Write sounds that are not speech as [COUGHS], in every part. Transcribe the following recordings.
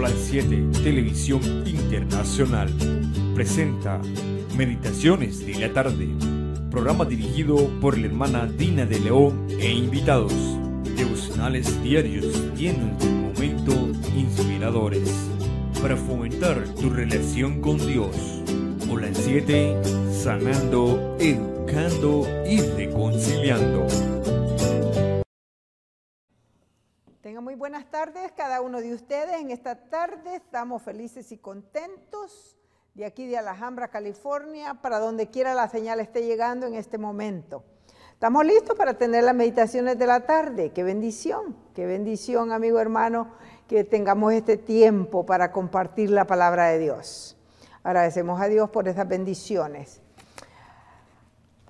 Plan 7 Televisión Internacional presenta Meditaciones de la Tarde, programa dirigido por la hermana Dina de León e invitados, devocionales diarios llenos de momento inspiradores para fomentar tu relación con Dios. Hola 7 Sanando, Educando y Reconciliando. muy buenas tardes cada uno de ustedes. En esta tarde estamos felices y contentos de aquí de Alhambra, California, para donde quiera la señal esté llegando en este momento. Estamos listos para tener las meditaciones de la tarde. Qué bendición, qué bendición, amigo hermano, que tengamos este tiempo para compartir la palabra de Dios. Agradecemos a Dios por esas bendiciones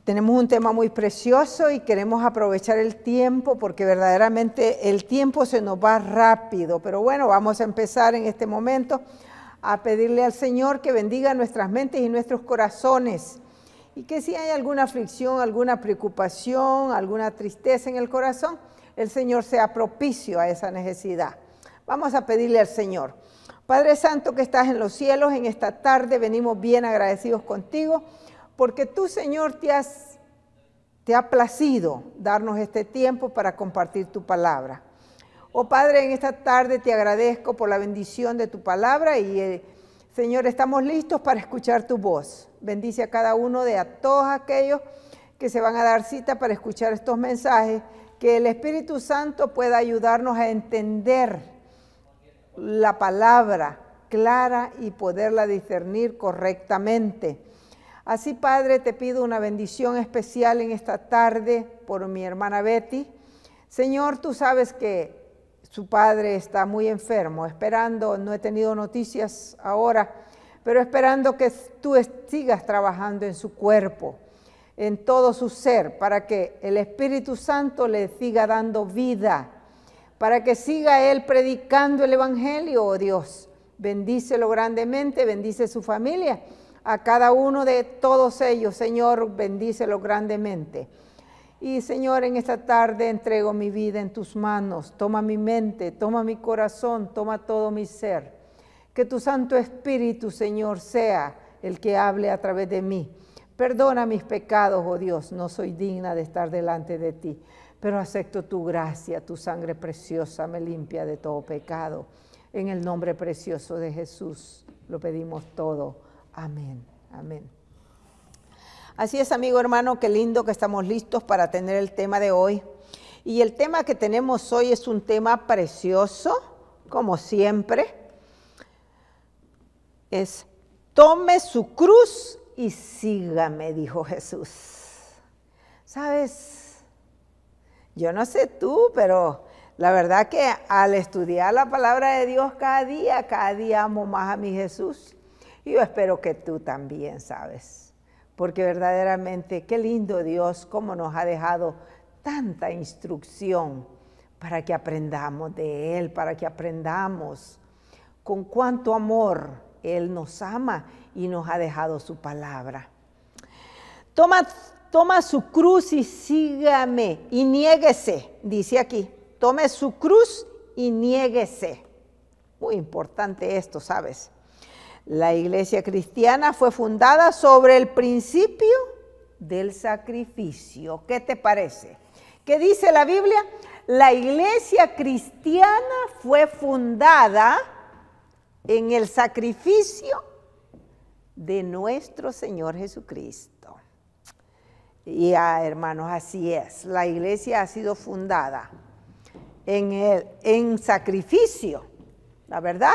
tenemos un tema muy precioso y queremos aprovechar el tiempo porque verdaderamente el tiempo se nos va rápido. Pero bueno, vamos a empezar en este momento a pedirle al Señor que bendiga nuestras mentes y nuestros corazones. Y que si hay alguna aflicción, alguna preocupación, alguna tristeza en el corazón, el Señor sea propicio a esa necesidad. Vamos a pedirle al Señor. Padre Santo que estás en los cielos, en esta tarde venimos bien agradecidos contigo porque tú, Señor, te has, te ha placido darnos este tiempo para compartir tu palabra. Oh Padre, en esta tarde te agradezco por la bendición de tu palabra y eh, Señor, estamos listos para escuchar tu voz. Bendice a cada uno de a todos aquellos que se van a dar cita para escuchar estos mensajes, que el Espíritu Santo pueda ayudarnos a entender la palabra clara y poderla discernir correctamente. Así, Padre, te pido una bendición especial en esta tarde por mi hermana Betty. Señor, tú sabes que su padre está muy enfermo, esperando, no he tenido noticias ahora, pero esperando que tú sigas trabajando en su cuerpo, en todo su ser, para que el Espíritu Santo le siga dando vida, para que siga él predicando el Evangelio, oh Dios. Bendícelo grandemente, bendice su familia a cada uno de todos ellos, Señor, bendícelo grandemente. Y Señor, en esta tarde entrego mi vida en tus manos. Toma mi mente, toma mi corazón, toma todo mi ser. Que tu Santo Espíritu, Señor, sea el que hable a través de mí. Perdona mis pecados, oh Dios, no soy digna de estar delante de ti, pero acepto tu gracia, tu sangre preciosa me limpia de todo pecado. En el nombre precioso de Jesús lo pedimos todo. Amén, amén. Así es, amigo hermano, qué lindo que estamos listos para tener el tema de hoy. Y el tema que tenemos hoy es un tema precioso, como siempre. Es, tome su cruz y sígame, dijo Jesús. ¿Sabes? Yo no sé tú, pero la verdad que al estudiar la palabra de Dios cada día, cada día amo más a mi Jesús. Y yo espero que tú también sabes, porque verdaderamente qué lindo Dios, cómo nos ha dejado tanta instrucción para que aprendamos de Él, para que aprendamos con cuánto amor Él nos ama y nos ha dejado su palabra. Toma, toma su cruz y sígame y niéguese, dice aquí. Tome su cruz y niéguese. Muy importante esto, ¿sabes? La iglesia cristiana fue fundada sobre el principio del sacrificio. ¿Qué te parece? ¿Qué dice la Biblia? La iglesia cristiana fue fundada en el sacrificio de nuestro Señor Jesucristo. Y ah, hermanos, así es. La iglesia ha sido fundada en el en sacrificio, ¿la verdad?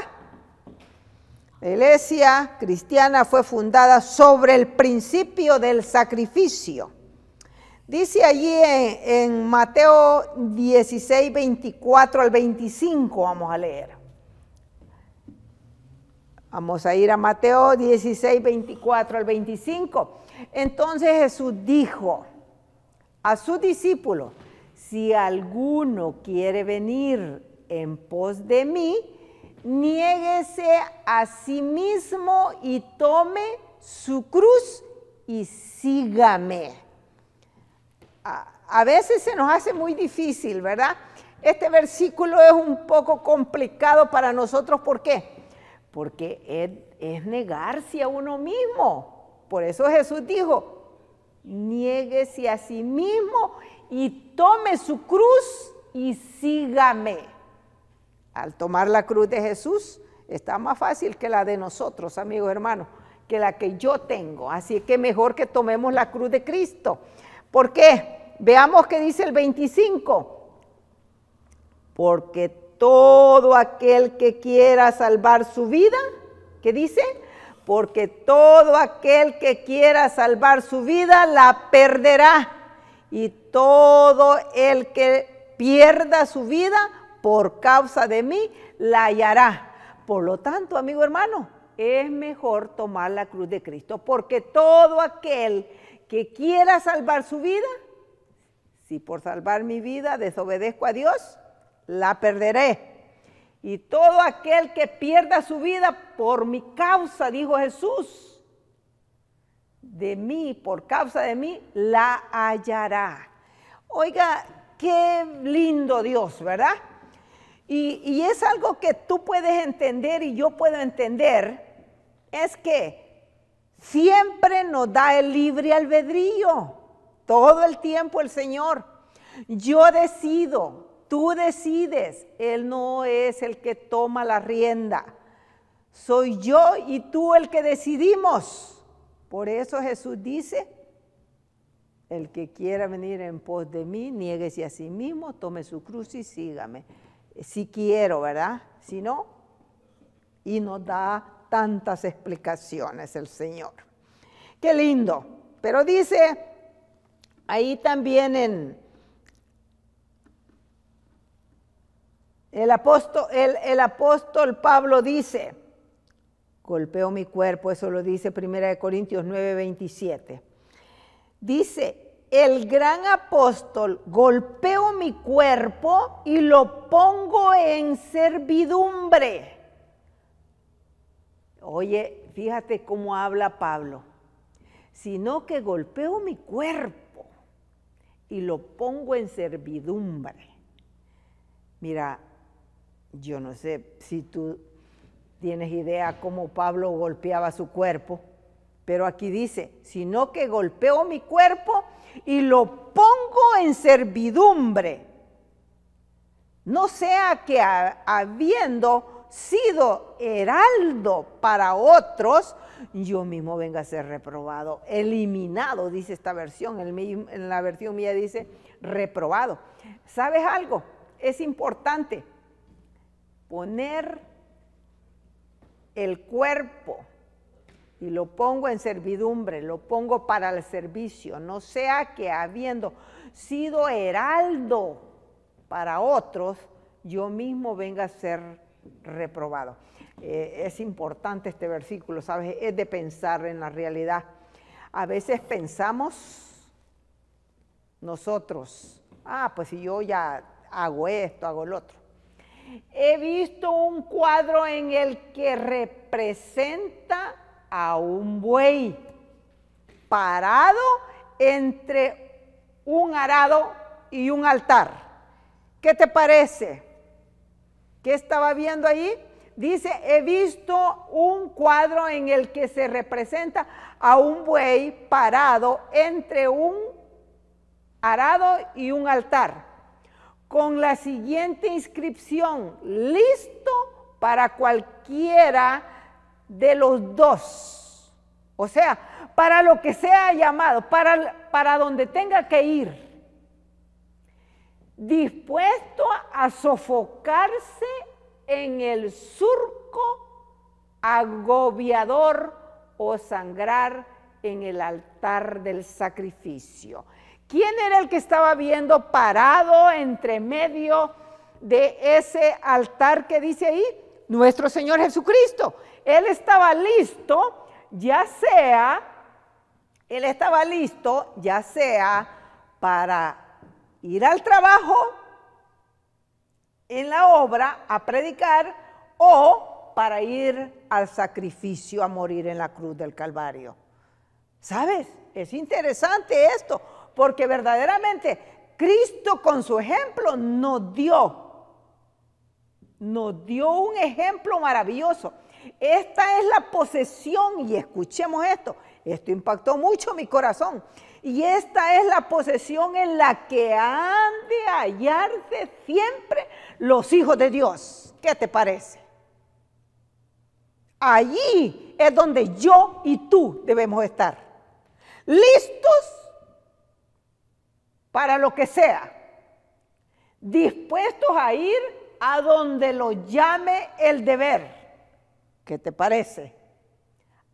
La iglesia cristiana fue fundada sobre el principio del sacrificio. Dice allí en, Mateo 16, 24 al 25, vamos a leer. Vamos a ir a Mateo 16, 24 al 25. Entonces Jesús dijo a su discípulo, si alguno quiere venir en pos de mí, niéguese a sí mismo y tome su cruz y sígame. A, veces se nos hace muy difícil, ¿verdad? Este versículo es un poco complicado para nosotros, ¿por qué? Porque es, es negarse a uno mismo. Por eso Jesús dijo, niéguese a sí mismo y tome su cruz y sígame. Al tomar la cruz de Jesús está más fácil que la de nosotros, amigos hermanos, que la que yo tengo. Así que mejor que tomemos la cruz de Cristo. ¿Por qué? Veamos qué dice el 25. Porque todo aquel que quiera salvar su vida, ¿qué dice? Porque todo aquel que quiera salvar su vida la perderá. Y todo el que pierda su vida por causa de mí, la hallará. Por lo tanto, amigo hermano, es mejor tomar la cruz de Cristo, porque todo aquel que quiera salvar su vida, si por salvar mi vida desobedezco a Dios, la perderé. Y todo aquel que pierda su vida por mi causa, dijo Jesús, de mí, por causa de mí, la hallará. Oiga, qué lindo Dios, ¿verdad? Y, es algo que tú puedes entender y yo puedo entender, es que siempre nos da el libre albedrío, todo el tiempo el Señor. Yo decido, tú decides, Él no es el que toma la rienda, soy yo y tú el que decidimos. Por eso Jesús dice, el que quiera venir en pos de mí, nieguese a sí mismo, tome su cruz y sígame si quiero, ¿verdad? Si no, y nos da tantas explicaciones el Señor. Qué lindo. Pero dice ahí también en el apóstol, el, Pablo dice, golpeo mi cuerpo, eso lo dice 1 Corintios 9, 27. Dice, el gran apóstol, golpeo mi cuerpo y lo pongo en servidumbre. Oye, fíjate cómo habla Pablo, sino que golpeo mi cuerpo y lo pongo en servidumbre. Mira, yo no sé si tú tienes idea cómo Pablo golpeaba su cuerpo pero aquí dice, sino que golpeo mi cuerpo y lo pongo en servidumbre. No sea que habiendo sido heraldo para otros, yo mismo venga a ser reprobado, eliminado, dice esta versión. en la versión mía dice reprobado. ¿Sabes algo? Es importante poner el cuerpo y lo pongo en servidumbre, lo pongo para el servicio, no sea que habiendo sido heraldo para otros, yo mismo venga a ser reprobado. Eh, es importante este versículo, ¿sabes? Es de pensar en la realidad. A veces pensamos nosotros, ah, pues si yo ya hago esto, hago lo otro. He visto un cuadro en el que representa a un buey parado entre un arado y un altar. ¿Qué te parece? ¿Qué estaba viendo ahí? Dice, he visto un cuadro en el que se representa a un buey parado entre un arado y un altar, con la siguiente inscripción, listo para cualquiera de los dos. O sea, para lo que sea llamado, para, para donde tenga que ir. Dispuesto a sofocarse en el surco agobiador o sangrar en el altar del sacrificio. ¿Quién era el que estaba viendo parado entre medio de ese altar que dice ahí? Nuestro Señor Jesucristo. Él estaba listo, ya sea, él estaba listo, ya sea para ir al trabajo, en la obra, a predicar o para ir al sacrificio, a morir en la cruz del Calvario. ¿Sabes? Es interesante esto, porque verdaderamente Cristo con su ejemplo nos dio, nos dio un ejemplo maravilloso. Esta es la posesión, y escuchemos esto, esto impactó mucho mi corazón, y esta es la posesión en la que han de hallarse siempre los hijos de Dios. ¿Qué te parece? Allí es donde yo y tú debemos estar. Listos para lo que sea. Dispuestos a ir a donde lo llame el deber ¿Qué te parece?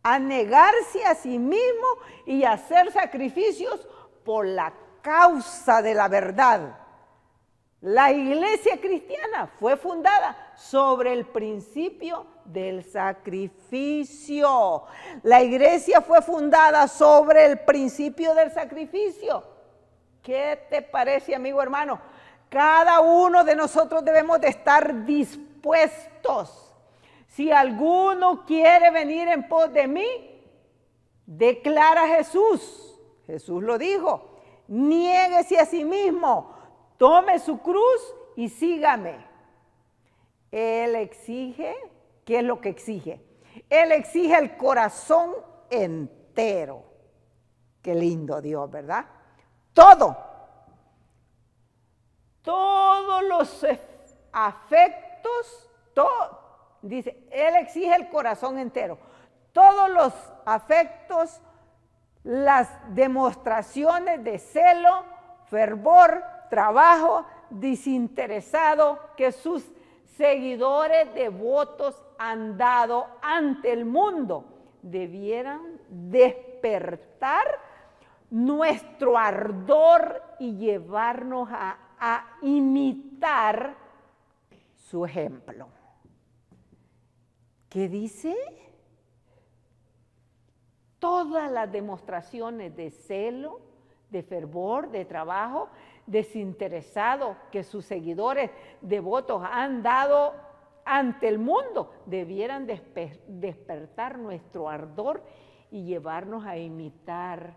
A negarse a sí mismo y hacer sacrificios por la causa de la verdad. La iglesia cristiana fue fundada sobre el principio del sacrificio. La iglesia fue fundada sobre el principio del sacrificio. ¿Qué te parece, amigo hermano? Cada uno de nosotros debemos de estar dispuestos si alguno quiere venir en pos de mí, declara Jesús. Jesús lo dijo. Niéguese a sí mismo, tome su cruz y sígame. Él exige, ¿qué es lo que exige? Él exige el corazón entero. Qué lindo Dios, ¿verdad? Todo. Todos los e- afectos, todo Dice, Él exige el corazón entero. Todos los afectos, las demostraciones de celo, fervor, trabajo desinteresado que sus seguidores devotos han dado ante el mundo, debieran despertar nuestro ardor y llevarnos a, a imitar su ejemplo. ¿Qué dice? Todas las demostraciones de celo, de fervor, de trabajo desinteresado que sus seguidores devotos han dado ante el mundo debieran despertar nuestro ardor y llevarnos a imitar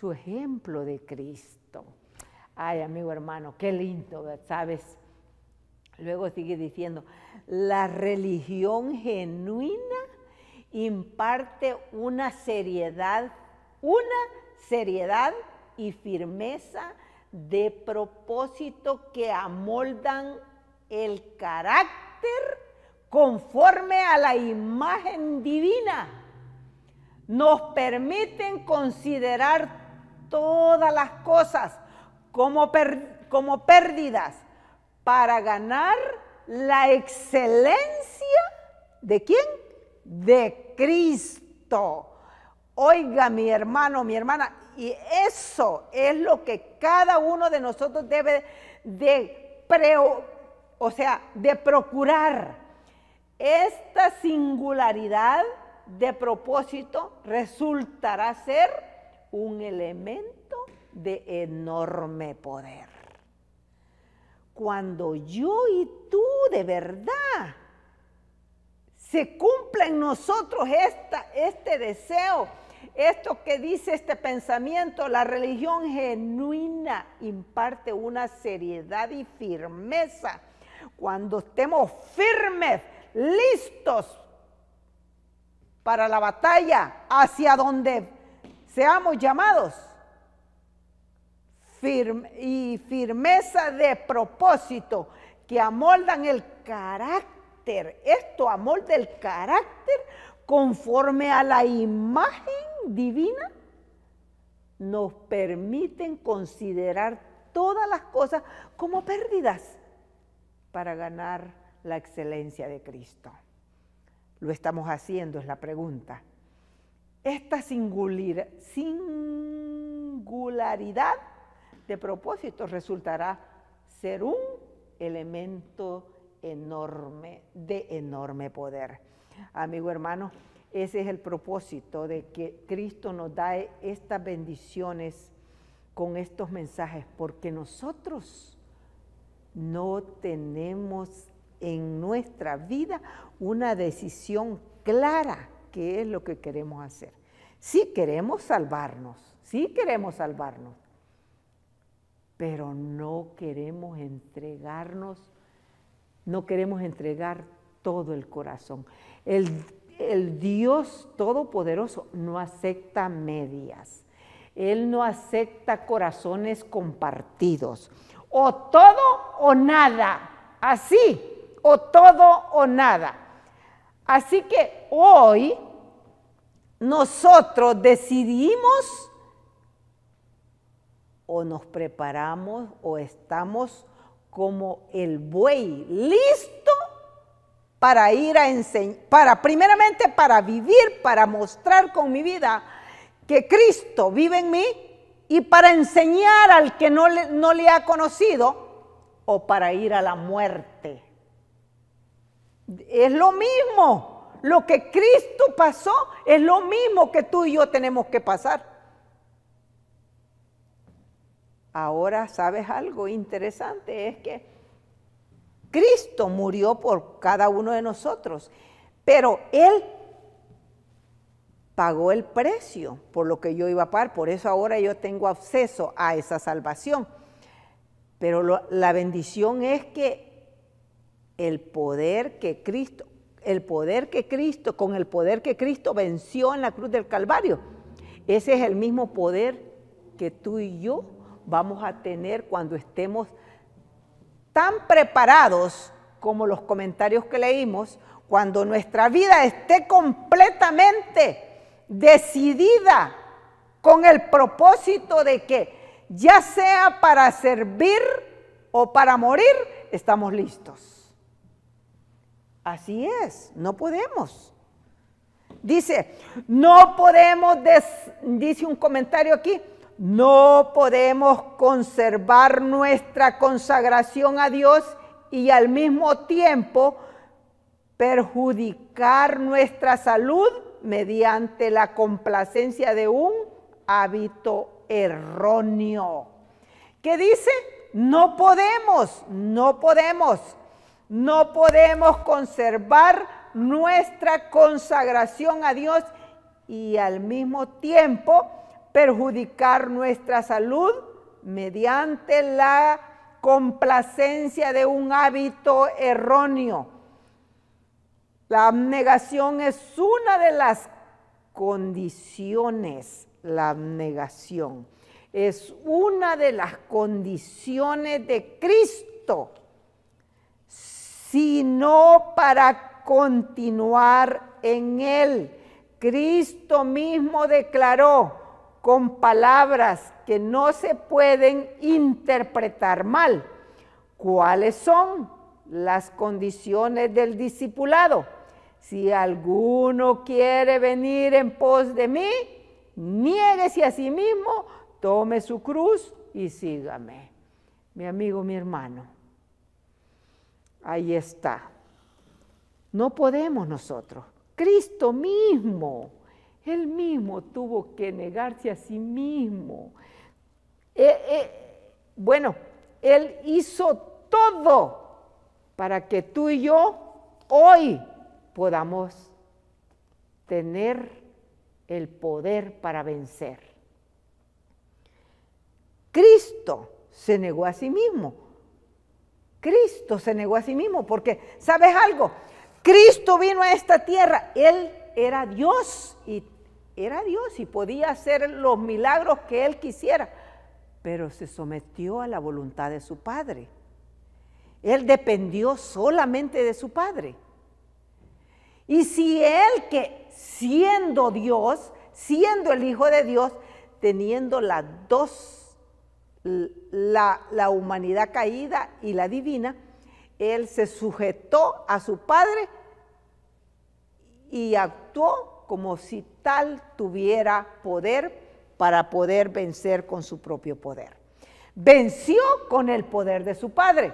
su ejemplo de Cristo. Ay, amigo hermano, qué lindo, ¿sabes? Luego sigue diciendo, la religión genuina imparte una seriedad, una seriedad y firmeza de propósito que amoldan el carácter conforme a la imagen divina. Nos permiten considerar todas las cosas como, como pérdidas para ganar la excelencia de quién? De Cristo. Oiga, mi hermano, mi hermana, y eso es lo que cada uno de nosotros debe de, o sea, de procurar. Esta singularidad de propósito resultará ser un elemento de enorme poder cuando yo y tú de verdad se cumpla en nosotros este deseo, esto que dice este pensamiento, la religión genuina imparte una seriedad y firmeza. Cuando estemos firmes, listos para la batalla, hacia donde seamos llamados, y firmeza de propósito que amoldan el carácter, esto amolda el carácter conforme a la imagen divina, nos permiten considerar todas las cosas como pérdidas para ganar la excelencia de Cristo. Lo estamos haciendo, es la pregunta. Esta singularidad de propósito resultará ser un elemento enorme, de enorme poder. Amigo hermano, ese es el propósito de que Cristo nos dé estas bendiciones con estos mensajes, porque nosotros no tenemos en nuestra vida una decisión clara qué es lo que queremos hacer. Si sí queremos salvarnos, si sí queremos salvarnos, pero no queremos entregarnos, no queremos entregar todo el corazón. El, Dios Todopoderoso no acepta medias. Él no acepta corazones compartidos. O todo o nada. Así. O todo o nada. Así que hoy nosotros decidimos o nos preparamos o estamos como el buey, listo para ir a enseñar, para primeramente para vivir, para mostrar con mi vida que Cristo vive en mí y para enseñar al que no le, no le ha conocido o para ir a la muerte. Es lo mismo, lo que Cristo pasó es lo mismo que tú y yo tenemos que pasar. Ahora, ¿sabes algo interesante? Es que Cristo murió por cada uno de nosotros, pero Él pagó el precio por lo que yo iba a pagar, por eso ahora yo tengo acceso a esa salvación. Pero la bendición es que el poder que Cristo, el poder que Cristo, con el poder que Cristo venció en la cruz del Calvario, ese es el mismo poder que tú y yo vamos a tener cuando estemos tan preparados como los comentarios que leímos, cuando nuestra vida esté completamente decidida con el propósito de que ya sea para servir o para morir, estamos listos. Así es, no podemos. Dice, no podemos, dice un comentario aquí, no podemos conservar nuestra consagración a Dios y al mismo tiempo perjudicar nuestra salud mediante la complacencia de un hábito erróneo. ¿Qué dice? No podemos, no podemos, no podemos conservar nuestra consagración a Dios y al mismo tiempo perjudicar nuestra salud mediante la complacencia de un hábito erróneo. La abnegación es una de las condiciones, la abnegación es una de las condiciones de Cristo, sino para continuar en Él. Cristo mismo declaró, con palabras que no se pueden interpretar mal. ¿Cuáles son las condiciones del discipulado? Si alguno quiere venir en pos de mí, nieguese a sí mismo, tome su cruz y sígame. Mi amigo, mi hermano, ahí está. No podemos nosotros. Cristo mismo él mismo tuvo que negarse a sí mismo. Eh, eh, bueno, Él hizo todo para que tú y yo hoy podamos tener el poder para vencer. Cristo se negó a sí mismo. Cristo se negó a sí mismo porque, ¿sabes algo? Cristo vino a esta tierra. Él era Dios y era Dios y podía hacer los milagros que él quisiera, pero se sometió a la voluntad de su padre. Él dependió solamente de su padre. Y si él que siendo Dios, siendo el Hijo de Dios, teniendo las dos, la, la humanidad caída y la divina, él se sujetó a su padre y actuó como si tal tuviera poder para poder vencer con su propio poder. Venció con el poder de su padre,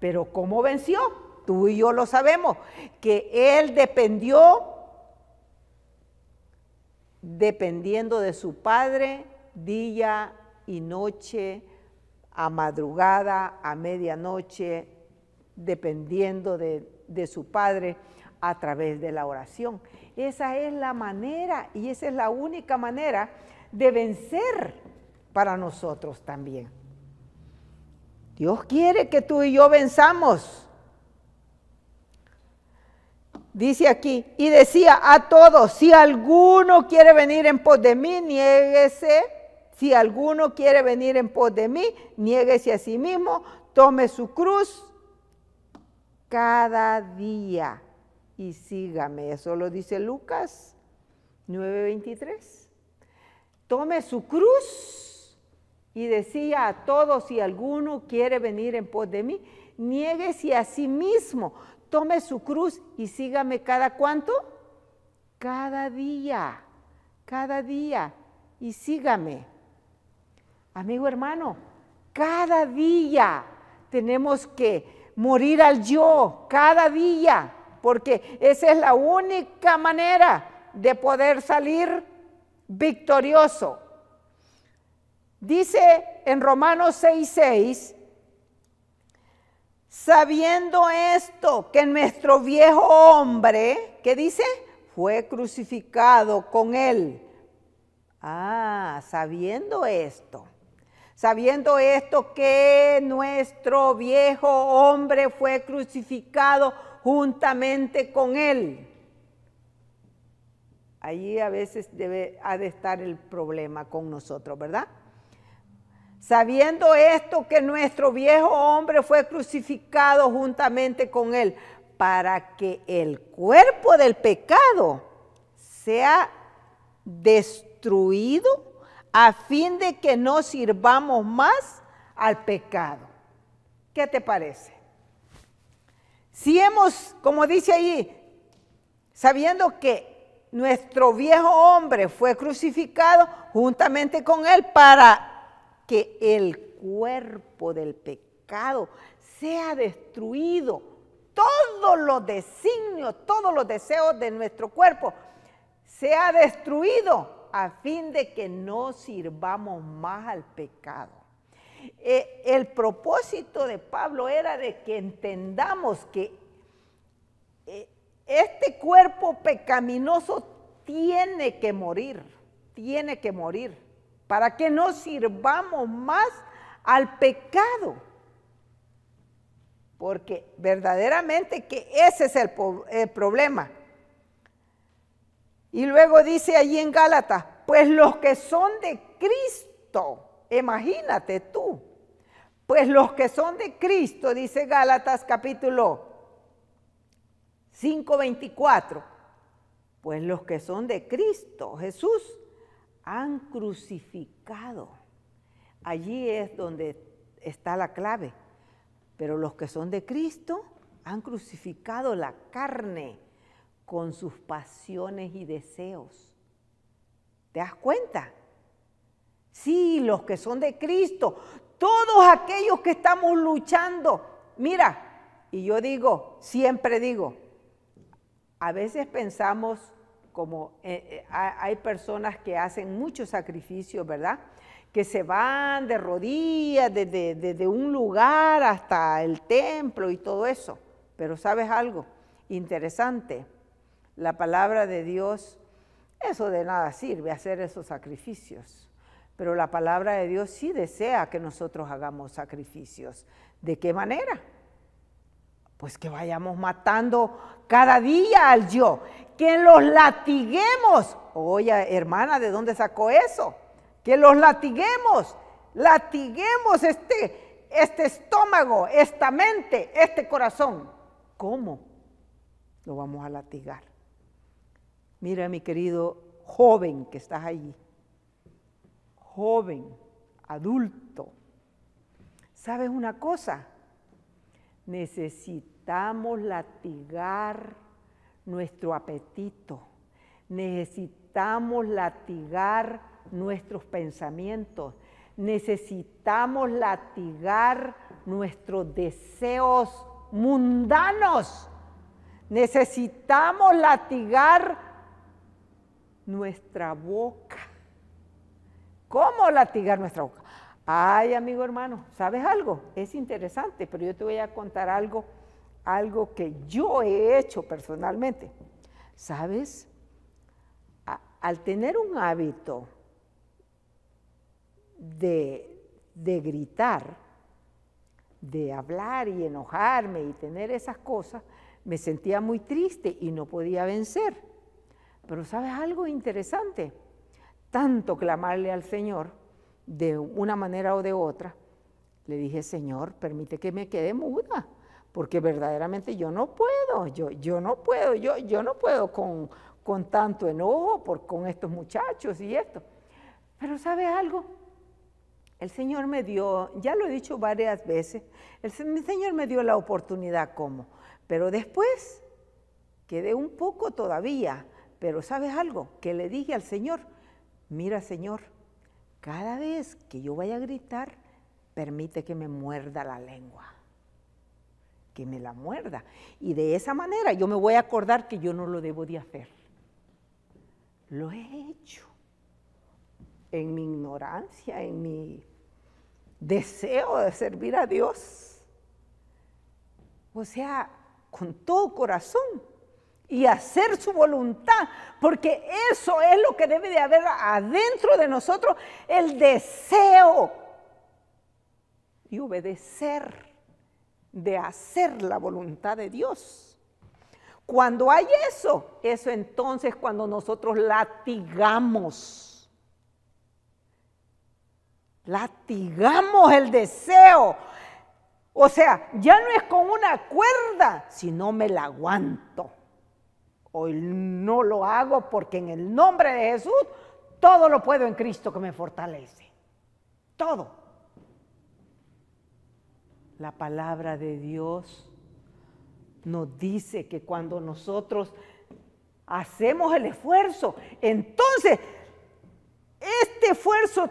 pero ¿cómo venció? Tú y yo lo sabemos, que él dependió, dependiendo de su padre, día y noche, a madrugada, a medianoche, dependiendo de, de su padre a través de la oración. Esa es la manera y esa es la única manera de vencer para nosotros también. Dios quiere que tú y yo venzamos. Dice aquí, y decía a todos, si alguno quiere venir en pos de mí, niéguese. Si alguno quiere venir en pos de mí, niéguese a sí mismo, tome su cruz cada día y sígame. Eso lo dice Lucas 9:23. Tome su cruz y decía a todos, si alguno quiere venir en pos de mí, nieguese a sí mismo, tome su cruz y sígame cada cuánto? Cada día, cada día y sígame. Amigo hermano, cada día tenemos que morir al yo, cada día porque esa es la única manera de poder salir victorioso. Dice en Romanos 6, 6, sabiendo esto, que nuestro viejo hombre, ¿qué dice? Fue crucificado con él. Ah, sabiendo esto, sabiendo esto que nuestro viejo hombre fue crucificado juntamente con Él. Allí a veces debe, ha de estar el problema con nosotros, ¿verdad? Sabiendo esto que nuestro viejo hombre fue crucificado juntamente con Él, para que el cuerpo del pecado sea destruido a fin de que no sirvamos más al pecado. ¿Qué te parece? Si hemos, como dice ahí, sabiendo que nuestro viejo hombre fue crucificado juntamente con él para que el cuerpo del pecado sea destruido, todos los designios, todos los deseos de nuestro cuerpo sea destruido a fin de que no sirvamos más al pecado. Eh, el propósito de Pablo era de que entendamos que eh, este cuerpo pecaminoso tiene que morir, tiene que morir, para que no sirvamos más al pecado. Porque verdaderamente que ese es el, el problema. Y luego dice allí en Gálatas, pues los que son de Cristo, imagínate tú. Pues los que son de Cristo, dice Gálatas capítulo 5:24, pues los que son de Cristo, Jesús, han crucificado. Allí es donde está la clave. Pero los que son de Cristo han crucificado la carne con sus pasiones y deseos. ¿Te das cuenta? Sí, los que son de Cristo, todos aquellos que estamos luchando. Mira, y yo digo, siempre digo, a veces pensamos como eh, eh, hay personas que hacen muchos sacrificios, ¿verdad? Que se van de rodillas desde un lugar hasta el templo y todo eso. Pero sabes algo interesante, la palabra de Dios, eso de nada sirve hacer esos sacrificios pero la palabra de Dios sí desea que nosotros hagamos sacrificios. ¿De qué manera? Pues que vayamos matando cada día al yo, que los latiguemos. Oye, hermana, ¿de dónde sacó eso? Que los latiguemos, latiguemos este, este estómago, esta mente, este corazón. ¿Cómo lo vamos a latigar? Mira, mi querido joven que estás allí joven, adulto. ¿Sabes una cosa? Necesitamos latigar nuestro apetito, necesitamos latigar nuestros pensamientos, necesitamos latigar nuestros deseos mundanos, necesitamos latigar nuestra boca ¿Cómo latigar nuestra boca? Ay, amigo hermano, ¿sabes algo? Es interesante, pero yo te voy a contar algo, algo que yo he hecho personalmente. ¿Sabes? al tener un hábito de, de gritar, de hablar y enojarme y tener esas cosas, me sentía muy triste y no podía vencer. Pero ¿sabes algo interesante? tanto clamarle al Señor de una manera o de otra, le dije, Señor, permite que me quede muda, porque verdaderamente yo no puedo, yo, yo no puedo, yo, yo no puedo con, con tanto enojo por, con estos muchachos y esto. Pero ¿sabe algo? El Señor me dio, ya lo he dicho varias veces, el Señor me dio la oportunidad como, pero después quedé un poco todavía, pero ¿sabes algo? Que le dije al Señor, mira Señor, cada vez que yo vaya a gritar, permite que me muerda la lengua, que me la muerda. Y de esa manera yo me voy a acordar que yo no lo debo de hacer. Lo he hecho en mi ignorancia, en mi deseo de servir a Dios. O sea, con todo corazón y hacer su voluntad, porque eso es lo que debe de haber adentro de nosotros, el deseo y obedecer de hacer la voluntad de Dios. Cuando hay eso, eso entonces cuando nosotros latigamos, latigamos el deseo. O sea, ya no es con una cuerda, sino me la aguanto Hoy no lo hago porque en el nombre de Jesús todo lo puedo en Cristo que me fortalece. Todo. La palabra de Dios nos dice que cuando nosotros hacemos el esfuerzo, entonces este esfuerzo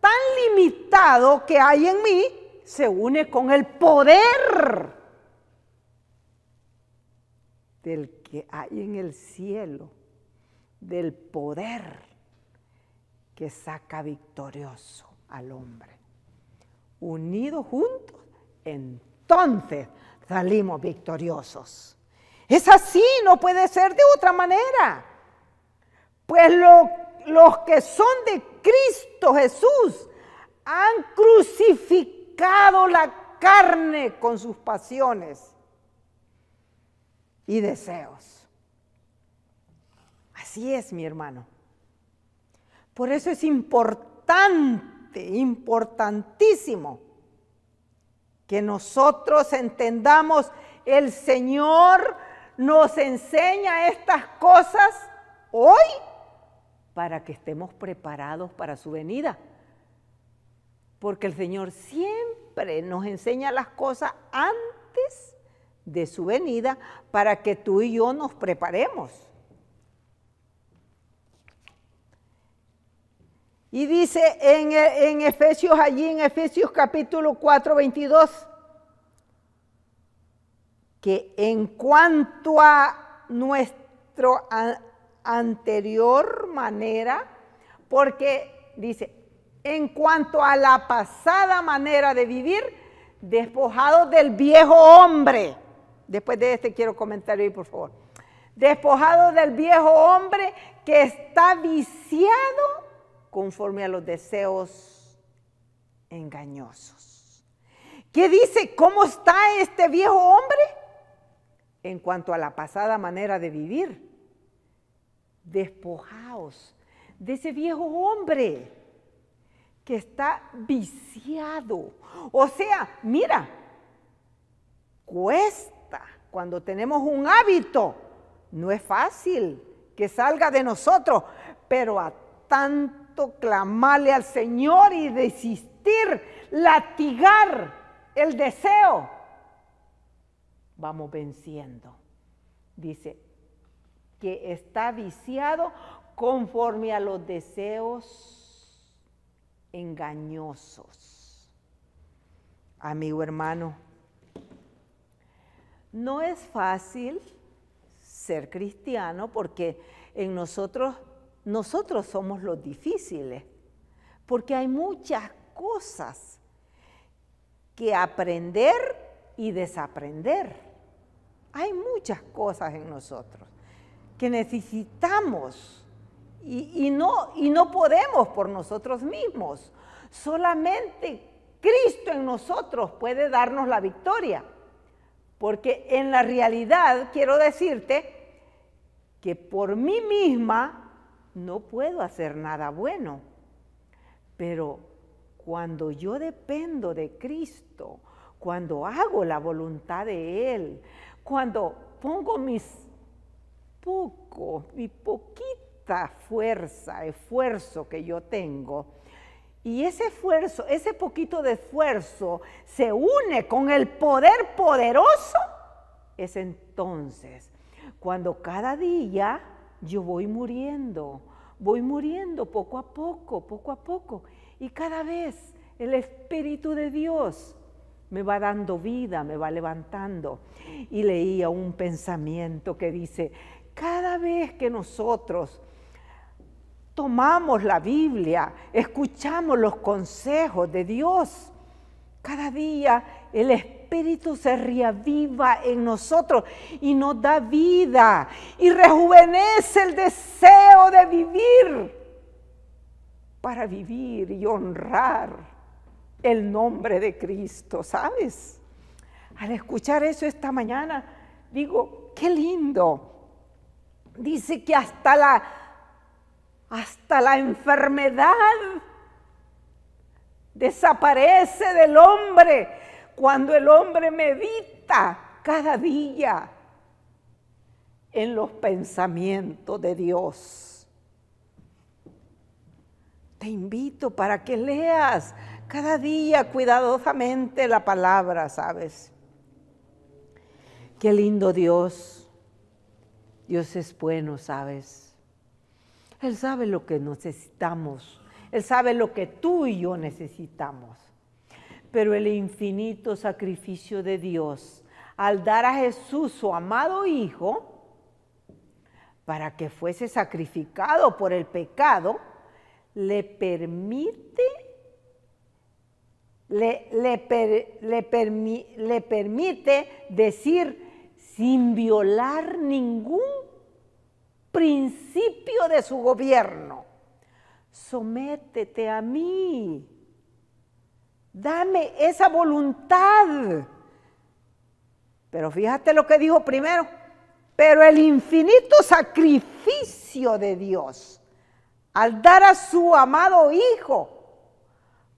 tan limitado que hay en mí se une con el poder del que hay en el cielo del poder que saca victorioso al hombre. Unidos juntos, entonces salimos victoriosos. Es así, no puede ser de otra manera. Pues los que son de Cristo Jesús han crucificado la carne con sus pasiones y deseos. Así es, mi hermano. Por eso es importante, importantísimo, que nosotros entendamos, el Señor nos enseña estas cosas hoy para que estemos preparados para su venida. Porque el Señor siempre nos enseña las cosas antes de su venida para que tú y yo nos preparemos. Y dice en, Efesios, allí en Efesios capítulo 4, 22, que en cuanto a nuestro anterior manera, porque dice, en cuanto a la pasada manera de vivir, despojado del viejo hombre Después de este quiero comentar hoy, por favor. Despojado del viejo hombre que está viciado conforme a los deseos engañosos. ¿Qué dice? ¿Cómo está este viejo hombre? En cuanto a la pasada manera de vivir, despojaos de ese viejo hombre que está viciado. O sea, mira, cuesta cuando tenemos un hábito, no es fácil que salga de nosotros, pero a tanto clamarle al Señor y desistir, latigar el deseo, vamos venciendo. Dice que está viciado conforme a los deseos engañosos. Amigo hermano, no es fácil ser cristiano porque en nosotros, nosotros somos los difíciles, porque hay muchas cosas que aprender y desaprender. Hay muchas cosas en nosotros que necesitamos y, no, y no podemos por nosotros mismos. Solamente Cristo en nosotros puede darnos la victoria porque en la realidad quiero decirte que por mí misma no puedo hacer nada bueno, pero cuando yo dependo de Cristo, cuando hago la voluntad de Él, cuando pongo mis poco, mi poquita fuerza, esfuerzo que yo tengo, y ese esfuerzo, ese poquito de esfuerzo se une con el poder poderoso. Es entonces cuando cada día yo voy muriendo, voy muriendo poco a poco, poco a poco. Y cada vez el Espíritu de Dios me va dando vida, me va levantando. Y leía un pensamiento que dice, cada vez que nosotros tomamos la Biblia, escuchamos los consejos de Dios. Cada día el Espíritu se reaviva en nosotros y nos da vida y rejuvenece el deseo de vivir para vivir y honrar el nombre de Cristo, ¿sabes? Al escuchar eso esta mañana, digo, qué lindo. Dice que hasta la hasta la enfermedad desaparece del hombre cuando el hombre medita cada día en los pensamientos de Dios. Te invito para que leas cada día cuidadosamente la palabra, ¿sabes? Qué lindo Dios. Dios es bueno, ¿sabes? Él sabe lo que necesitamos. Él sabe lo que tú y yo necesitamos. Pero el infinito sacrificio de Dios al dar a Jesús su amado Hijo, para que fuese sacrificado por el pecado, le permite, permite decir sin violar ningún principio de su gobierno. Sométete a mí. Dame esa voluntad. Pero fíjate lo que dijo primero. Pero el infinito sacrificio de Dios al dar a su amado Hijo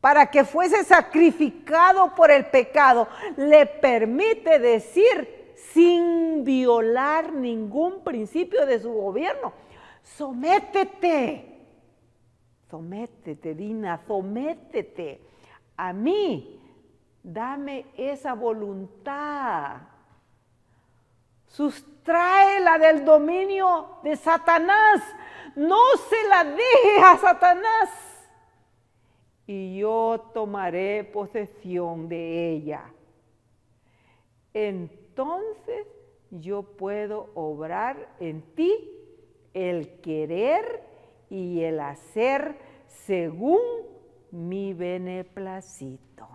para que fuese sacrificado por el pecado, le permite decir, sin violar ningún principio de su gobierno. Sométete, sométete, Dina, sométete a mí. Dame esa voluntad. Sustráela del dominio de Satanás. No se la deje a Satanás. Y yo tomaré posesión de ella. Entonces, entonces yo puedo obrar en ti el querer y el hacer según mi beneplacito.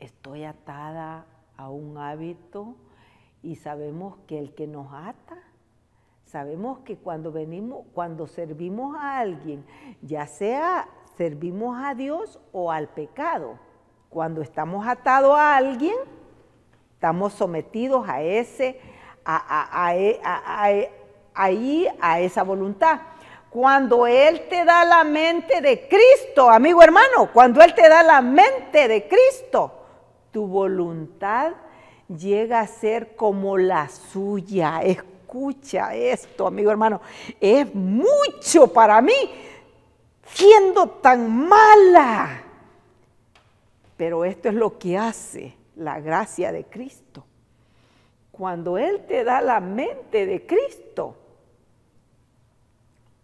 Estoy atada a un hábito y sabemos que el que nos ata, sabemos que cuando venimos, cuando servimos a alguien, ya sea servimos a Dios o al pecado, cuando estamos atados a alguien, Estamos sometidos a ese, e, e, ahí, a esa voluntad. Cuando Él te da la mente de Cristo, amigo hermano, cuando Él te da la mente de Cristo, tu voluntad llega a ser como la suya. Escucha esto, amigo hermano. Es mucho para mí siendo tan mala. Pero esto es lo que hace la gracia de Cristo. Cuando Él te da la mente de Cristo,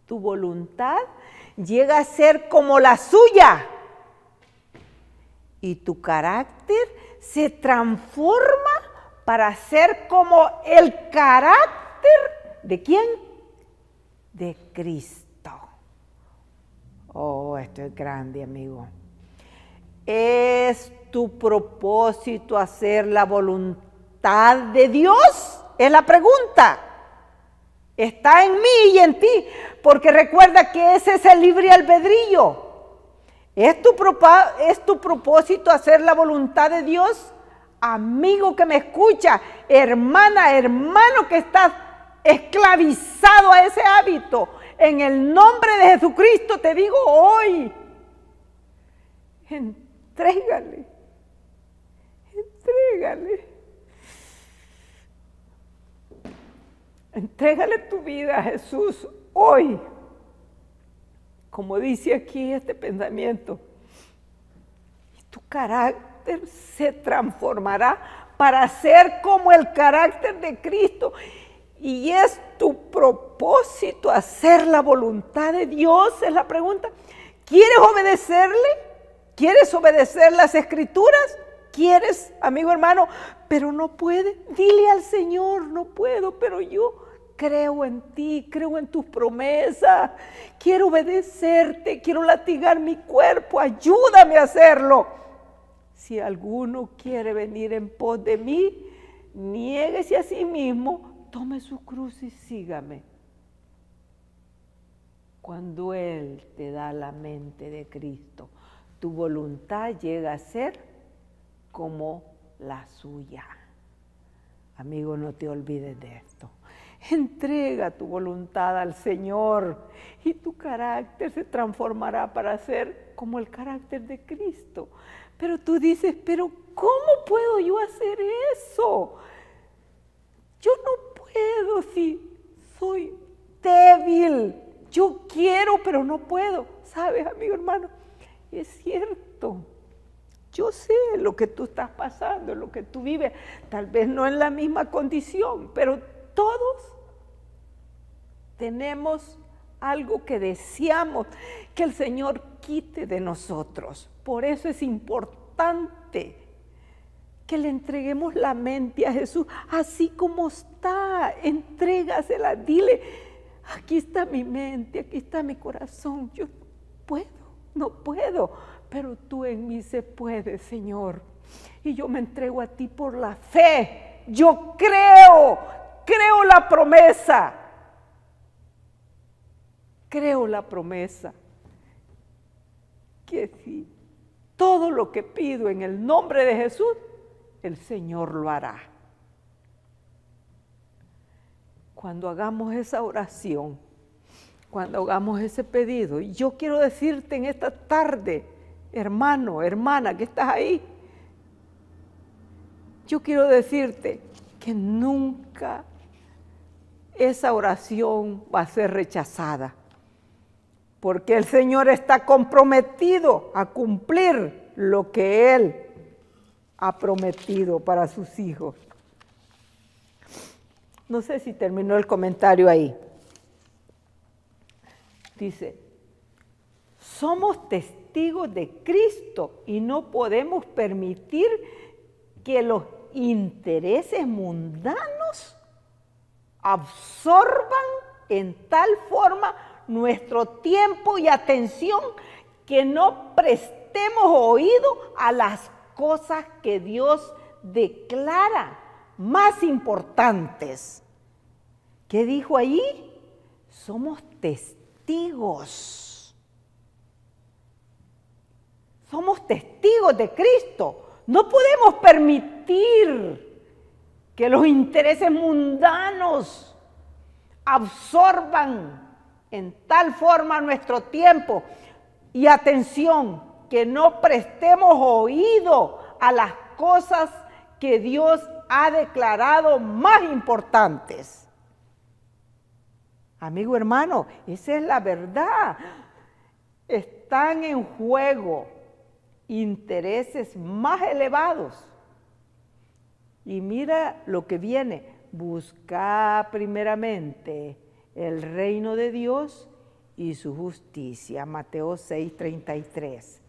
tu voluntad llega a ser como la suya y tu carácter se transforma para ser como el carácter de quién? De Cristo. Oh, esto es grande, amigo. Es tu propósito hacer la voluntad de Dios? Es la pregunta. Está en mí y en ti, porque recuerda que ese es el libre albedrío. ¿Es tu, ¿Es tu propósito hacer la voluntad de Dios? Amigo que me escucha, hermana, hermano que estás esclavizado a ese hábito, en el nombre de Jesucristo te digo hoy, entrégale Entrégale. Entrégale tu vida a Jesús hoy. Como dice aquí este pensamiento. tu carácter se transformará para ser como el carácter de Cristo. Y es tu propósito hacer la voluntad de Dios, es la pregunta. ¿Quieres obedecerle? ¿Quieres obedecer las escrituras? quieres, amigo hermano, pero no puede. Dile al Señor, no puedo, pero yo creo en ti, creo en tus promesas, quiero obedecerte, quiero latigar mi cuerpo, ayúdame a hacerlo. Si alguno quiere venir en pos de mí, nieguese a sí mismo, tome su cruz y sígame. Cuando Él te da la mente de Cristo, tu voluntad llega a ser como la suya. Amigo, no te olvides de esto. Entrega tu voluntad al Señor y tu carácter se transformará para ser como el carácter de Cristo. Pero tú dices, pero ¿cómo puedo yo hacer eso? Yo no puedo si soy débil. Yo quiero, pero no puedo. ¿Sabes, amigo hermano? Es cierto. Yo sé lo que tú estás pasando, lo que tú vives, tal vez no en la misma condición, pero todos tenemos algo que deseamos que el Señor quite de nosotros. Por eso es importante que le entreguemos la mente a Jesús, así como está, entrégasela, dile, aquí está mi mente, aquí está mi corazón, yo puedo, no puedo, pero tú en mí se puede, Señor. Y yo me entrego a ti por la fe. Yo creo, creo la promesa. Creo la promesa. Que si todo lo que pido en el nombre de Jesús, el Señor lo hará. Cuando hagamos esa oración, cuando hagamos ese pedido, yo quiero decirte en esta tarde, hermano, hermana, que estás ahí, yo quiero decirte que nunca esa oración va a ser rechazada, porque el Señor está comprometido a cumplir lo que Él ha prometido para sus hijos. No sé si terminó el comentario ahí. Dice, somos testigos de Cristo y no podemos permitir que los intereses mundanos absorban en tal forma nuestro tiempo y atención que no prestemos oído a las cosas que Dios declara más importantes. ¿Qué dijo ahí? Somos testigos somos testigos de Cristo. No podemos permitir que los intereses mundanos absorban en tal forma nuestro tiempo y atención que no prestemos oído a las cosas que Dios ha declarado más importantes. Amigo hermano, esa es la verdad. Están en juego intereses más elevados. Y mira lo que viene, busca primeramente el reino de Dios y su justicia, Mateo 6:33.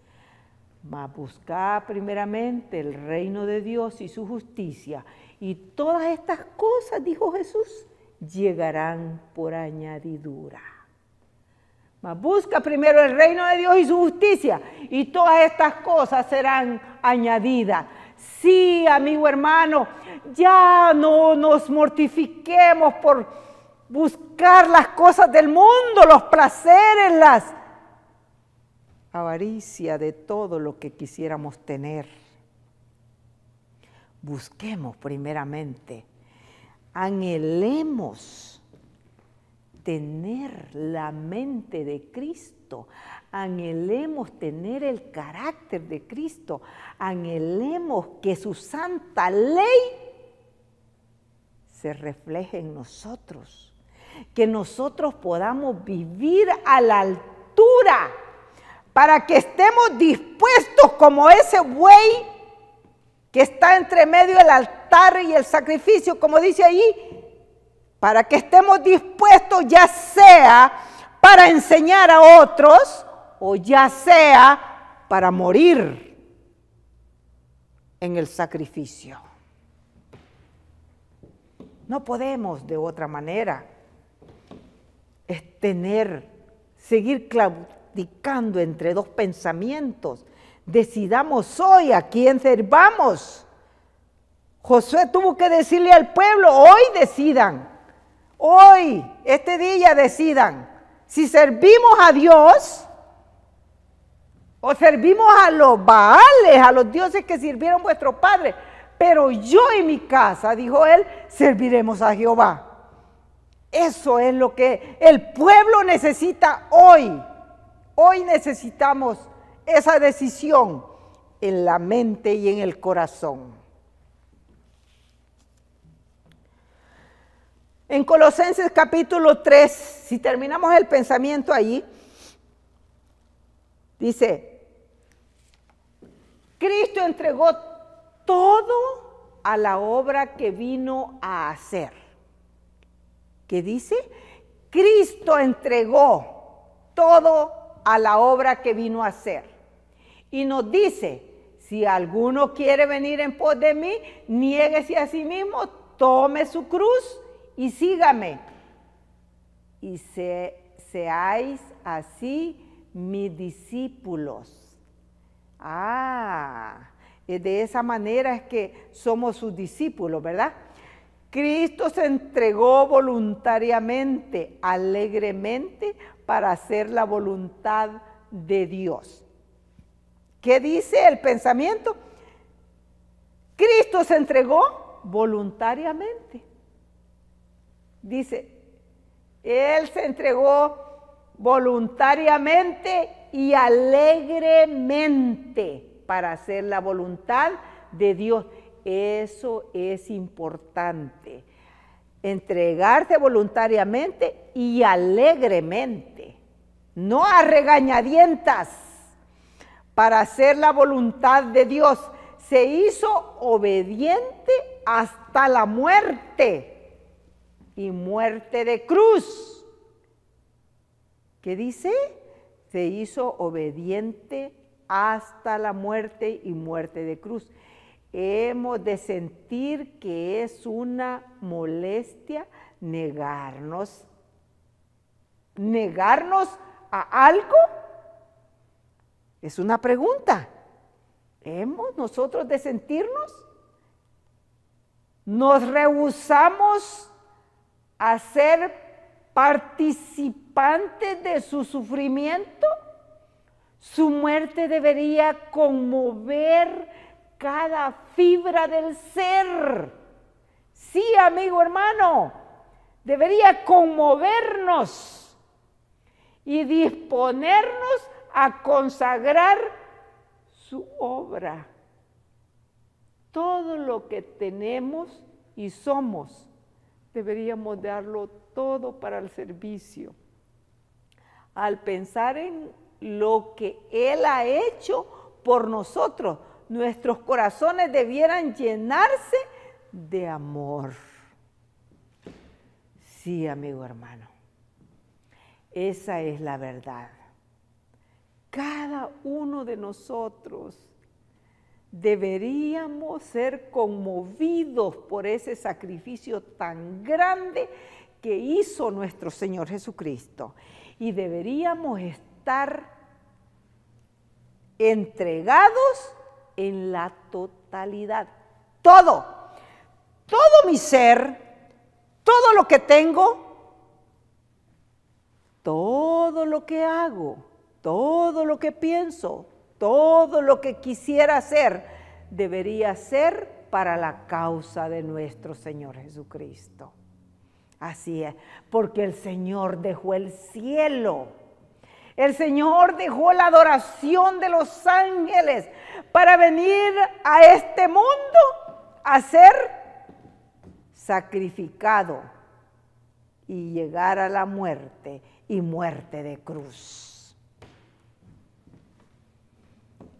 Mas busca primeramente el reino de Dios y su justicia. Y todas estas cosas, dijo Jesús, llegarán por añadidura busca primero el reino de Dios y su justicia y todas estas cosas serán añadidas. Sí, amigo hermano, ya no nos mortifiquemos por buscar las cosas del mundo, los placeres, las avaricia de todo lo que quisiéramos tener. Busquemos primeramente, anhelemos tener la mente de Cristo, anhelemos tener el carácter de Cristo, anhelemos que su santa ley se refleje en nosotros, que nosotros podamos vivir a la altura para que estemos dispuestos como ese buey que está entre medio del altar y el sacrificio, como dice allí, para que estemos dispuestos ya sea para enseñar a otros o ya sea para morir en el sacrificio. No podemos de otra manera. Es tener, seguir claudicando entre dos pensamientos. Decidamos hoy a quién servamos. Josué tuvo que decirle al pueblo, hoy decidan hoy, este día, decidan si servimos a Dios o servimos a los baales, a los dioses que sirvieron vuestro Padre. Pero yo y mi casa, dijo él, serviremos a Jehová. Eso es lo que el pueblo necesita hoy. Hoy necesitamos esa decisión en la mente y en el corazón. En Colosenses capítulo 3, si terminamos el pensamiento allí, dice, Cristo entregó todo a la obra que vino a hacer. ¿Qué dice? Cristo entregó todo a la obra que vino a hacer. Y nos dice, si alguno quiere venir en pos de mí, si a sí mismo, tome su cruz y sígame. Y seáis así mis discípulos. Ah, eh, de esa manera es que somos sus discípulos, ¿verdad? Cristo se entregó voluntariamente, alegremente, para hacer la voluntad de Dios. ¿Qué dice el pensamiento? Cristo se entregó voluntariamente. Dice, Él se entregó voluntariamente y alegremente para hacer la voluntad de Dios. Eso es importante. Entregarse voluntariamente y alegremente, no a regañadientas, para hacer la voluntad de Dios. Se hizo obediente hasta la muerte y muerte de cruz. ¿Qué dice? Se hizo obediente hasta la muerte y muerte de cruz. Hemos de sentir que es una molestia negarnos, negarnos a algo. Es una pregunta. ¿Hemos nosotros de sentirnos? ¿Nos rehusamos a ser participante de su sufrimiento, su muerte debería conmover cada fibra del ser. Sí, amigo hermano, debería conmovernos y disponernos a consagrar su obra. Todo lo que tenemos y somos Deberíamos darlo todo para el servicio. Al pensar en lo que Él ha hecho por nosotros, nuestros corazones debieran llenarse de amor. Sí, amigo hermano, esa es la verdad. Cada uno de nosotros deberíamos ser conmovidos por ese sacrificio tan grande que hizo nuestro Señor Jesucristo. Y deberíamos estar entregados en la totalidad. Todo, todo mi ser, todo lo que tengo, todo lo que hago, todo lo que pienso, todo lo que quisiera hacer debería ser para la causa de nuestro Señor Jesucristo. Así es, porque el Señor dejó el cielo. El Señor dejó la adoración de los ángeles para venir a este mundo a ser sacrificado y llegar a la muerte y muerte de cruz.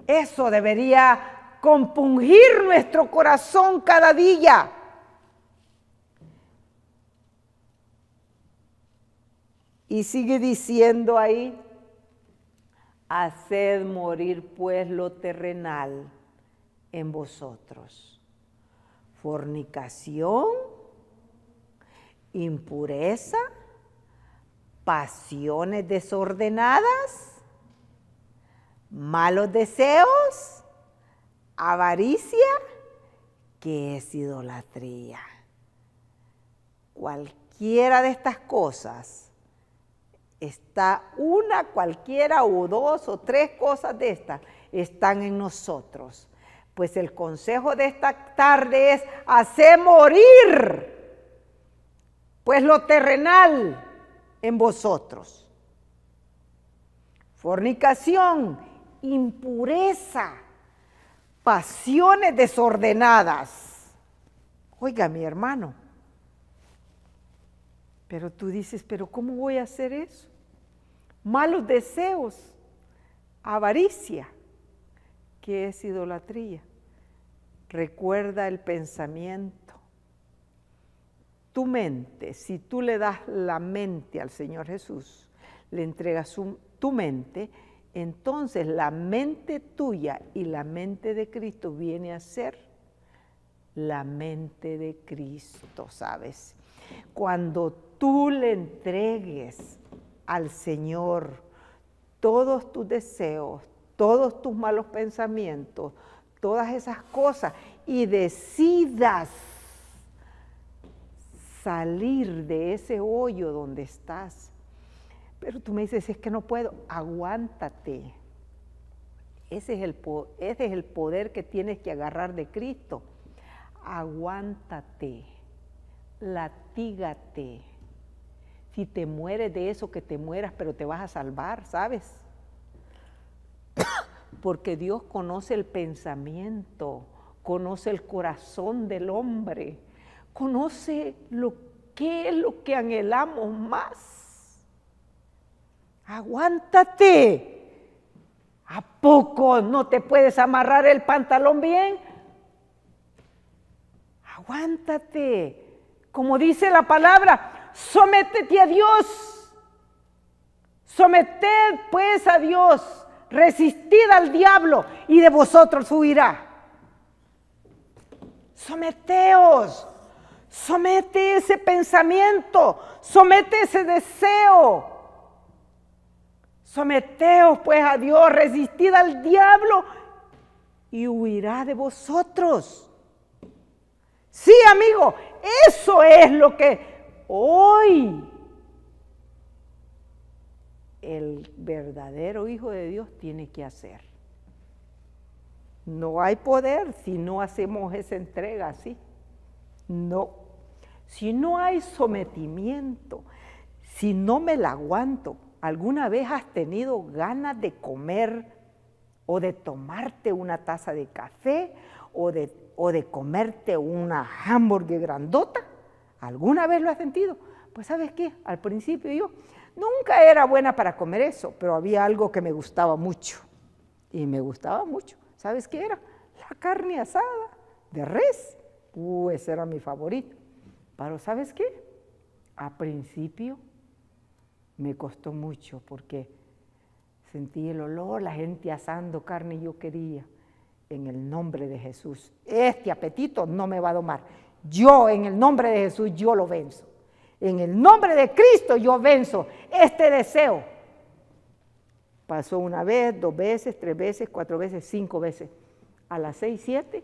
Eso debería compungir nuestro corazón cada día. Y sigue diciendo ahí, haced morir pues lo terrenal en vosotros. Fornicación, impureza, pasiones desordenadas, malos deseos, avaricia, que es idolatría. Cualquiera de estas cosas, está una, cualquiera o dos o tres cosas de estas, están en nosotros. Pues el consejo de esta tarde es hacer morir, pues lo terrenal en vosotros. Fornicación, impureza, pasiones desordenadas. Oiga, mi hermano, pero tú dices, pero ¿cómo voy a hacer eso? Malos deseos, avaricia, que es idolatría. Recuerda el pensamiento. Tu mente, si tú le das la mente al Señor Jesús, le entregas tu mente, entonces la mente tuya y la mente de Cristo viene a ser la mente de Cristo, ¿sabes? Cuando tú le entregues al Señor todos tus deseos, todos tus malos pensamientos, todas esas cosas y decidas salir de ese hoyo donde estás pero tú me dices, es que no puedo, aguántate. Ese es el, ese es el poder que tienes que agarrar de Cristo. Aguántate, latígate. Si te mueres de eso, que te mueras, pero te vas a salvar, ¿sabes? [COUGHS] Porque Dios conoce el pensamiento, conoce el corazón del hombre, conoce lo que es lo que anhelamos más aguántate. ¿A poco no te puedes amarrar el pantalón bien? Aguántate. Como dice la palabra, sométete a Dios. Someted pues a Dios. Resistid al diablo y de vosotros huirá. Someteos. Somete ese pensamiento. Somete ese deseo Someteos pues a Dios, resistid al diablo y huirá de vosotros. Sí, amigo, eso es lo que hoy el verdadero Hijo de Dios tiene que hacer. No hay poder si no hacemos esa entrega así. No. Si no hay sometimiento, si no me la aguanto, ¿Alguna vez has tenido ganas de comer o de tomarte una taza de café o de, comerte una hamburguesa grandota? ¿Alguna vez lo has sentido? Pues sabes qué, al principio yo nunca era buena para comer eso, pero había algo que me gustaba mucho. Y me gustaba mucho. ¿Sabes qué era? La carne asada de res. Pues, era mi favorito. Pero ¿sabes qué? A principio me costó mucho porque sentí el olor, la gente asando carne y yo quería, en el nombre de Jesús, este apetito no me va a domar. Yo, en el nombre de Jesús, yo lo venzo. En el nombre de Cristo yo venzo este deseo. Pasó una vez, dos veces, tres veces, cuatro veces, cinco veces. A las seis, siete,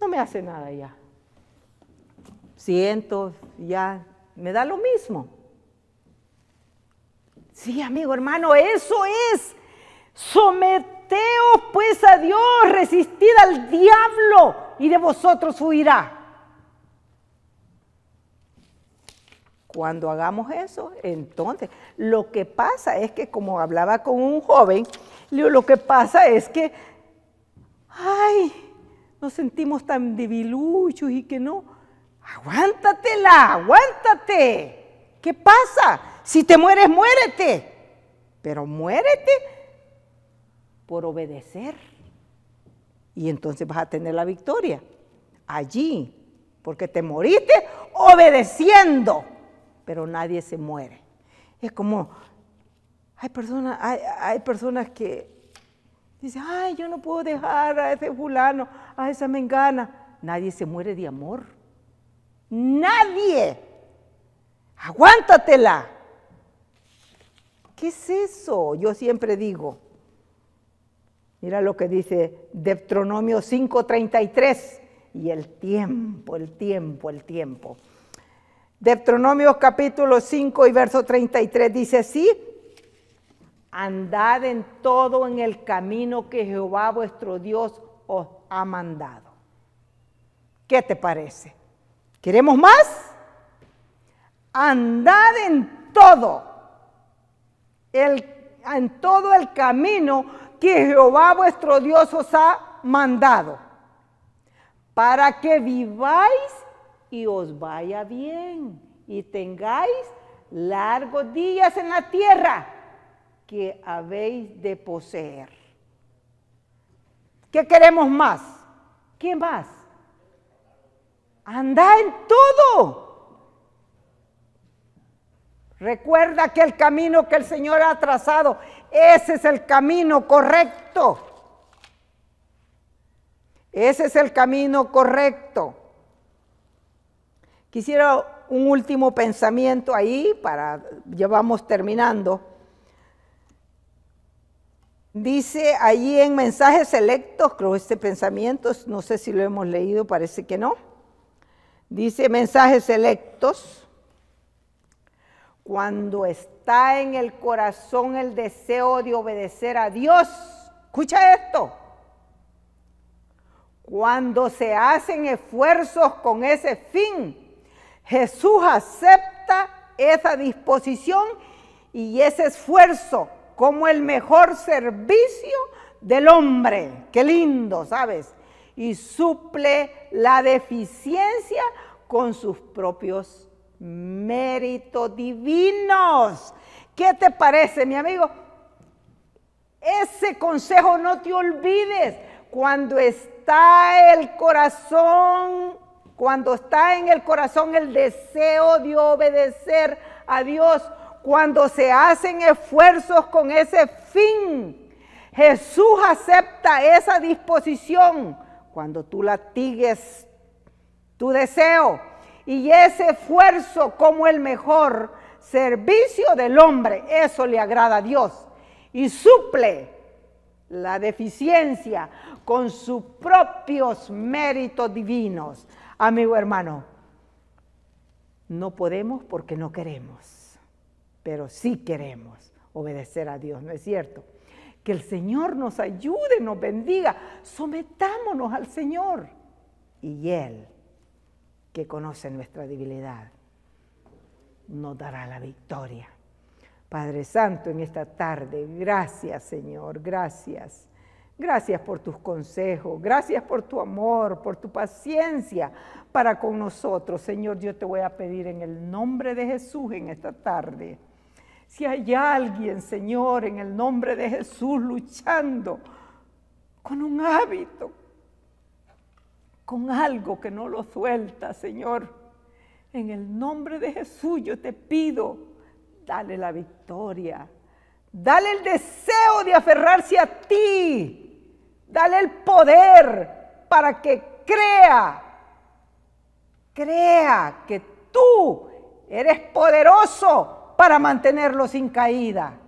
no me hace nada ya. Siento, ya, me da lo mismo. Sí, amigo hermano, eso es. Someteos pues a Dios, resistid al diablo y de vosotros huirá. Cuando hagamos eso, entonces, lo que pasa es que, como hablaba con un joven, lo que pasa es que, ay, nos sentimos tan debiluchos y que no. Aguántatela, aguántate. ¿Qué pasa? Si te mueres, muérete. Pero muérete por obedecer. Y entonces vas a tener la victoria. Allí, porque te moriste obedeciendo. Pero nadie se muere. Es como, hay personas, hay, personas que dicen, ay, yo no puedo dejar a ese fulano, a esa mengana. Nadie se muere de amor. Nadie. Aguántatela. ¿Qué es eso? Yo siempre digo, mira lo que dice Deuteronomio 5:33, y el tiempo, el tiempo, el tiempo. Deuteronomio capítulo 5 y verso 33 dice así, andad en todo en el camino que Jehová vuestro Dios os ha mandado. ¿Qué te parece? ¿Queremos más? Andad en todo el, en todo el camino que Jehová vuestro Dios os ha mandado, para que viváis y os vaya bien y tengáis largos días en la tierra que habéis de poseer. ¿Qué queremos más? ¿Qué más? Anda en todo. Recuerda que el camino que el Señor ha trazado, ese es el camino correcto. Ese es el camino correcto. Quisiera un último pensamiento ahí para, ya vamos terminando. Dice allí en mensajes selectos, creo este pensamiento, no sé si lo hemos leído, parece que no. Dice mensajes selectos. Cuando está en el corazón el deseo de obedecer a Dios, escucha esto. Cuando se hacen esfuerzos con ese fin, Jesús acepta esa disposición y ese esfuerzo como el mejor servicio del hombre. Qué lindo, ¿sabes? Y suple la deficiencia con sus propios méritos divinos. ¿Qué te parece, mi amigo? Ese consejo no te olvides. Cuando está el corazón, cuando está en el corazón el deseo de obedecer a Dios, cuando se hacen esfuerzos con ese fin, Jesús acepta esa disposición. Cuando tú latigues tu deseo, y ese esfuerzo como el mejor servicio del hombre. Eso le agrada a Dios y suple la deficiencia con sus propios méritos divinos. Amigo hermano, no podemos porque no queremos, pero sí queremos obedecer a Dios, ¿no es cierto? Que el Señor nos ayude, nos bendiga, sometámonos al Señor y Él que conoce nuestra debilidad, nos dará la victoria. Padre Santo, en esta tarde, gracias Señor, gracias. Gracias por tus consejos, gracias por tu amor, por tu paciencia para con nosotros. Señor, yo te voy a pedir en el nombre de Jesús en esta tarde. Si hay alguien, Señor, en el nombre de Jesús luchando con un hábito, con algo que no lo suelta, Señor. En el nombre de Jesús yo te pido, dale la victoria. Dale el deseo de aferrarse a ti. Dale el poder para que crea, crea que tú eres poderoso para mantenerlo sin caída.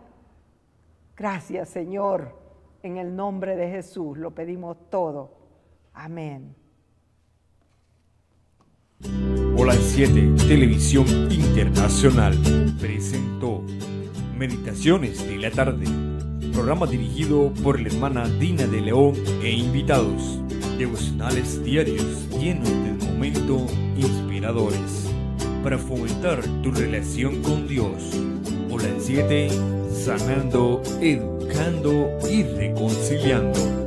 Gracias Señor, en el nombre de Jesús lo pedimos todo. Amén. Hola 7 Televisión Internacional presentó Meditaciones de la Tarde, programa dirigido por la hermana Dina de León e invitados, devocionales diarios llenos de momento inspiradores para fomentar tu relación con Dios. Hola 7 sanando, educando y reconciliando.